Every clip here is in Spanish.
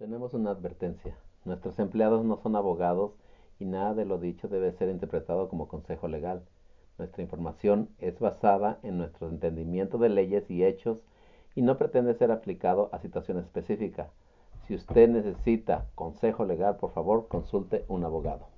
Tenemos una advertencia. Nuestros empleados no son abogados y nada de lo dicho debe ser interpretado como consejo legal. Nuestra información es basada en nuestro entendimiento de leyes y hechos y no pretende ser aplicado a situación específica. Si usted necesita consejo legal, por favor, consulte un abogado.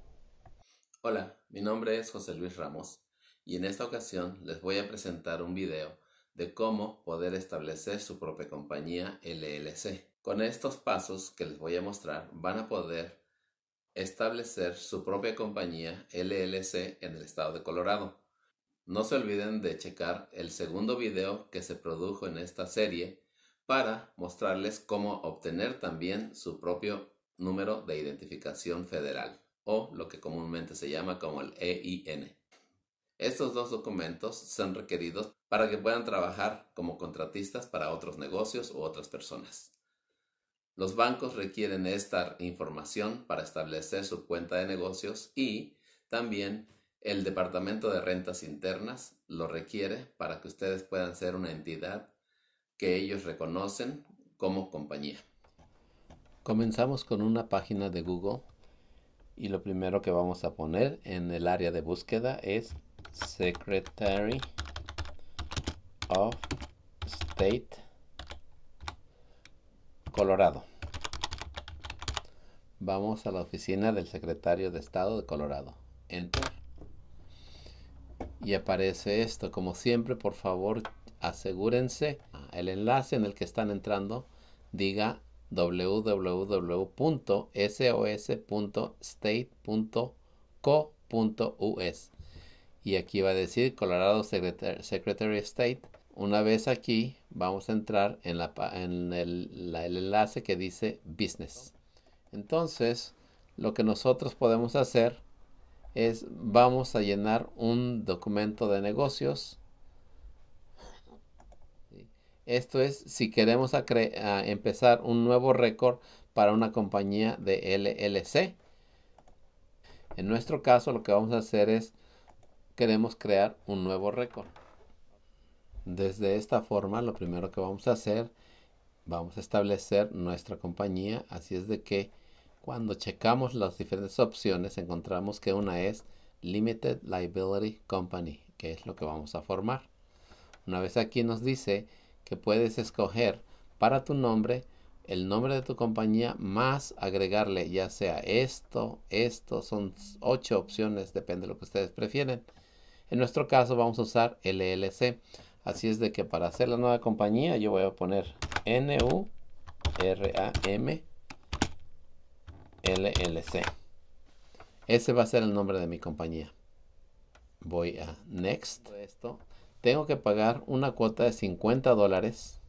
Hola, mi nombre es José Luis Ramos y en esta ocasión les voy a presentar un video de cómo poder establecer su propia compañía LLC. Con estos pasos que les voy a mostrar van a poder establecer su propia compañía LLC en el estado de Colorado. No se olviden de checar el segundo video que se produjo en esta serie para mostrarles cómo obtener también su propio número de identificación federal o lo que comúnmente se llama como el EIN. Estos dos documentos son requeridos para que puedan trabajar como contratistas para otros negocios u otras personas. Los bancos requieren esta información para establecer su cuenta de negocios y también el Departamento de Rentas Internas lo requiere para que ustedes puedan ser una entidad que ellos reconocen como compañía. Comenzamos con una página de Google y lo primero que vamos a poner en el área de búsqueda es Secretary of State Colorado. Vamos a la oficina del secretario de Estado de Colorado. Enter. Y aparece esto. Como siempre, por favor, asegúrense ah, el enlace en el que están entrando diga www.sos.state.co.us. Y aquí va a decir Colorado Secretary, Secretary of State una vez aquí, vamos a entrar en, la, en el, enlace que dice Business. Entonces, lo que nosotros podemos hacer es vamos a llenar un documento de negocios. Esto es si queremos empezar un nuevo récord para una compañía de LLC. En nuestro caso lo que vamos a hacer es queremos crear un nuevo récord. Desde esta forma, lo primero que vamos a hacer, vamos a establecer nuestra compañía. Así es de que cuando checamos las diferentes opciones, encontramos que una es Limited Liability Company, que es lo que vamos a formar. Una vez aquí nos dice que puedes escoger para tu nombre el nombre de tu compañía más agregarle ya sea esto, esto, son ocho opciones, depende de lo que ustedes prefieren. En nuestro caso vamos a usar LLC. Así es de que para hacer la nueva compañía yo voy a poner N-U-R-A-M c Ese va a ser el nombre de mi compañía. Voy a Next. Tengo que pagar una cuota de 50 dólares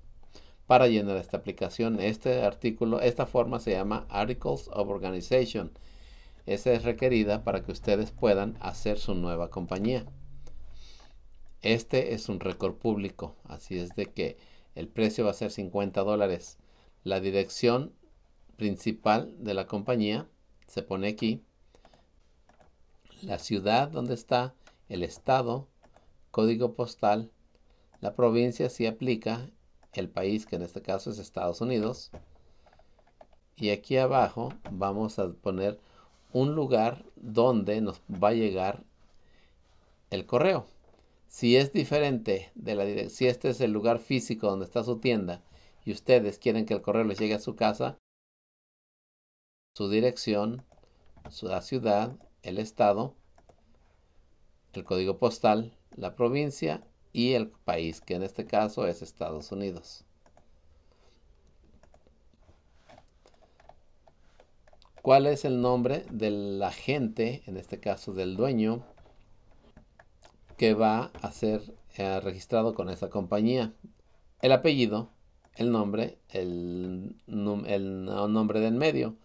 para llenar esta aplicación. Este artículo, esta forma se llama Articles of Organization. Esa es requerida para que ustedes puedan hacer su nueva compañía. Este es un récord público, así es de que el precio va a ser 50 dólares. La dirección principal de la compañía se pone aquí. La ciudad donde está, el estado, código postal, la provincia si aplica, el país que en este caso es Estados Unidos. Y aquí abajo vamos a poner un lugar donde nos va a llegar el correo. Si es diferente de la dirección, si este es el lugar físico donde está su tienda y ustedes quieren que el correo les llegue a su casa, su dirección, su, ciudad, el estado, el código postal, la provincia y el país, que en este caso es Estados Unidos. ¿Cuál es el nombre del agente, en este caso del dueño que va a ser eh, registrado con esa compañía. El apellido, el nombre, el, nombre el nombre del medio.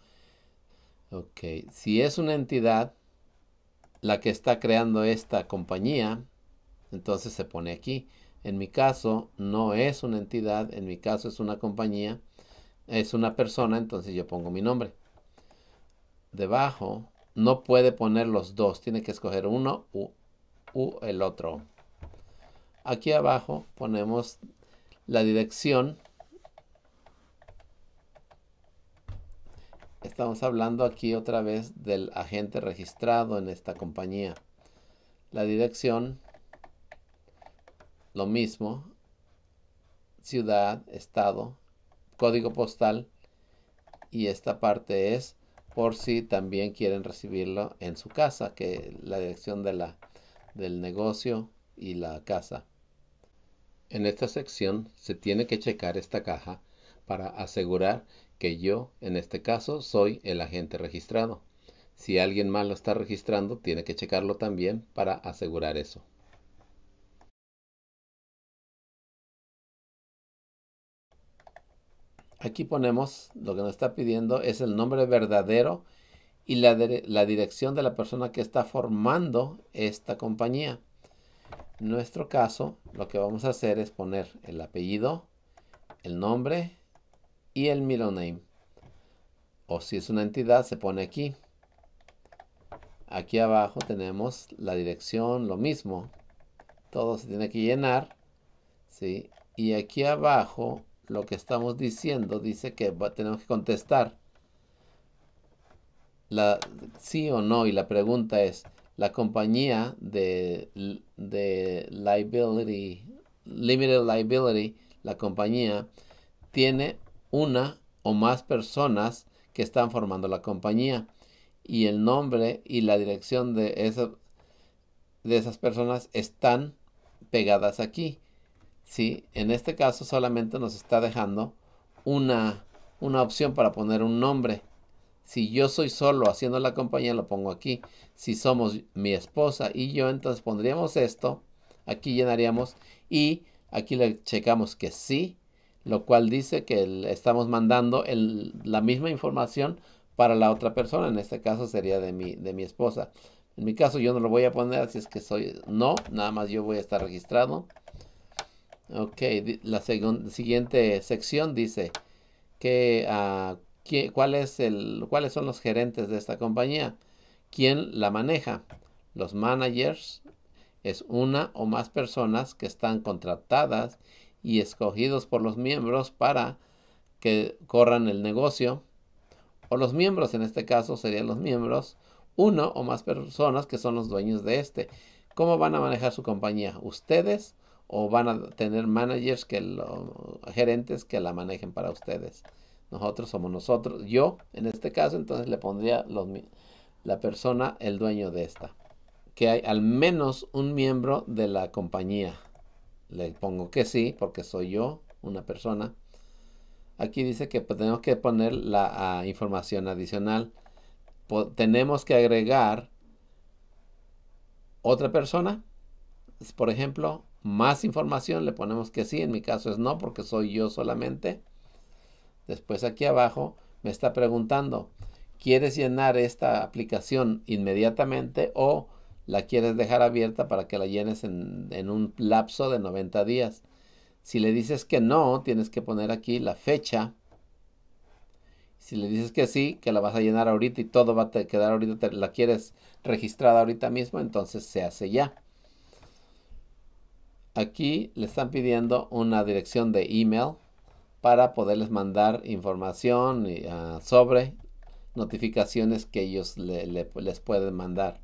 Ok, si es una entidad la que está creando esta compañía, entonces se pone aquí. En mi caso no es una entidad, en mi caso es una compañía, es una persona, entonces yo pongo mi nombre. Debajo no puede poner los dos, tiene que escoger uno u u el otro. Aquí abajo ponemos la dirección. Estamos hablando aquí otra vez del agente registrado en esta compañía. La dirección, lo mismo, ciudad, estado, código postal y esta parte es por si también quieren recibirlo en su casa, que la dirección de la del negocio y la casa. En esta sección se tiene que checar esta caja para asegurar que yo, en este caso, soy el agente registrado. Si alguien más lo está registrando, tiene que checarlo también para asegurar eso. Aquí ponemos lo que nos está pidiendo es el nombre verdadero y la, dirección de la persona que está formando esta compañía. En nuestro caso, lo que vamos a hacer es poner el apellido, el nombre y el middle name. O si es una entidad, se pone aquí. Aquí abajo tenemos la dirección, lo mismo. Todo se tiene que llenar. ¿sí? Y aquí abajo, lo que estamos diciendo, dice que va, tenemos que contestar la, sí o no, y la pregunta es, la compañía de, de liability, limited liability, la compañía, tiene una o más personas que están formando la compañía y el nombre y la dirección de, de esas personas están pegadas aquí. ¿sí? En este caso solamente nos está dejando una, una opción para poner un nombre. Si yo soy solo haciendo la compañía, lo pongo aquí. Si somos mi esposa y yo, entonces pondríamos esto. Aquí llenaríamos y aquí le checamos que sí, lo cual dice que estamos mandando la misma información para la otra persona. En este caso sería de mi, de mi esposa. En mi caso yo no lo voy a poner, así es que soy no, nada más yo voy a estar registrado. Ok, la siguiente sección dice que ah, cuáles son los gerentes de esta compañía, quién la maneja. Los managers es una o más personas que están contratadas y escogidos por los miembros para que corran el negocio. O los miembros, en este caso serían los miembros, una o más personas que son los dueños de este. ¿Cómo van a manejar su compañía? ¿Ustedes o van a tener managers que gerentes que la manejen para ustedes? Nosotros somos nosotros. Yo, en este caso, entonces le pondría la persona, el dueño de esta. Que hay al menos un miembro de la compañía. Le pongo que sí, porque soy yo, una persona. Aquí dice que pues, tenemos que poner la información adicional. tenemos que agregar otra persona. Por ejemplo, más información. Le ponemos que sí. En mi caso es no, porque soy yo solamente Después aquí abajo me está preguntando, ¿quieres llenar esta aplicación inmediatamente o la quieres dejar abierta para que la llenes en, un lapso de 90 días? Si le dices que no, tienes que poner aquí la fecha. Si le dices que sí, que la vas a llenar ahorita y todo va a quedar ahorita, te, la quieres registrada ahorita mismo, entonces se hace ya. Aquí le están pidiendo una dirección de email para poderles mandar información ah, sobre notificaciones que ellos les pueden mandar.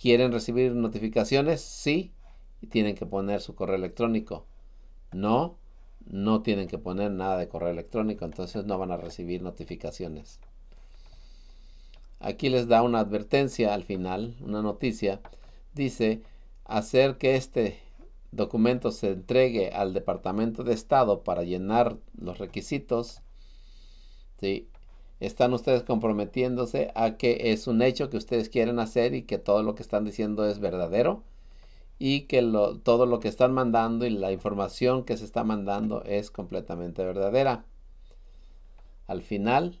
¿Quieren recibir notificaciones? Sí, tienen que poner su correo electrónico. No, no tienen que poner nada de correo electrónico, entonces no van a recibir notificaciones. Aquí les da una advertencia al final, una noticia. Dice, hacer que este documento se entregue al Departamento de Estado para llenar los requisitos, ¿sí? están ustedes comprometiéndose a que es un hecho que ustedes quieren hacer y que todo lo que están diciendo es verdadero y que todo lo que están mandando y la información que se está mandando es completamente verdadera. Al final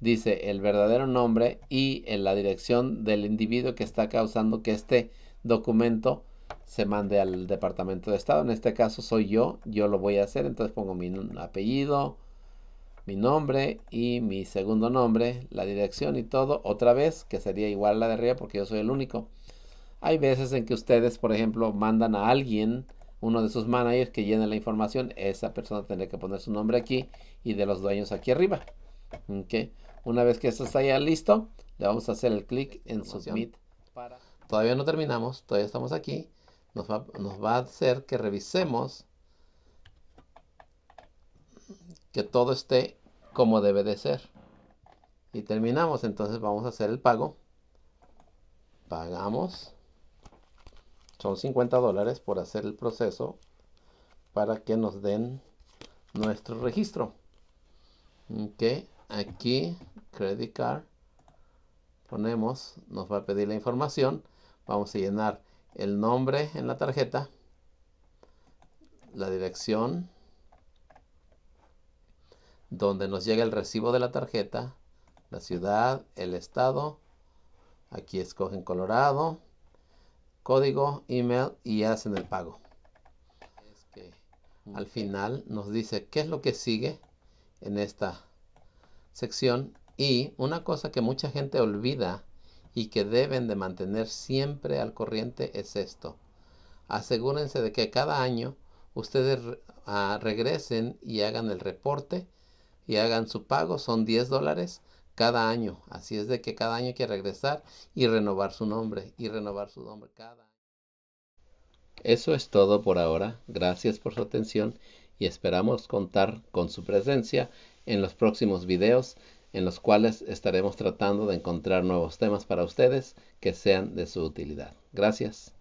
dice el verdadero nombre y en la dirección del individuo que está causando que este documento se mande al Departamento de Estado. En este caso soy yo, yo lo voy a hacer, entonces pongo mi apellido, mi nombre y mi segundo nombre, la dirección y todo, otra vez, que sería igual a la de arriba porque yo soy el único. Hay veces en que ustedes, por ejemplo, mandan a alguien, uno de sus managers que llene la información, esa persona tendrá que poner su nombre aquí y de los dueños aquí arriba. Okay. Una vez que esto está ya listo, le vamos a hacer el clic en Submit. Todavía no terminamos, todavía estamos aquí nos va, a hacer que revisemos que todo esté como debe de ser. Y terminamos, entonces vamos a hacer el pago. Pagamos. Son 50 dólares por hacer el proceso para que nos den nuestro registro. Ok, aquí, credit card, ponemos, nos va a pedir la información. Vamos a llenar el nombre en la tarjeta, la dirección donde nos llega el recibo de la tarjeta, la ciudad, el estado, aquí escogen Colorado, código, email y hacen el pago. Mm, al final nos dice qué es lo que sigue en esta sección y una cosa que mucha gente olvida y que deben de mantener siempre al corriente es esto. Asegúrense de que cada año ustedes ah, regresen y hagan el reporte y hagan su pago. Son 10 dólares cada año. Así es de que cada año hay que regresar y renovar su nombre y renovar su nombre cada Eso es todo por ahora. Gracias por su atención y esperamos contar con su presencia en los próximos videos en los cuales estaremos tratando de encontrar nuevos temas para ustedes que sean de su utilidad. Gracias.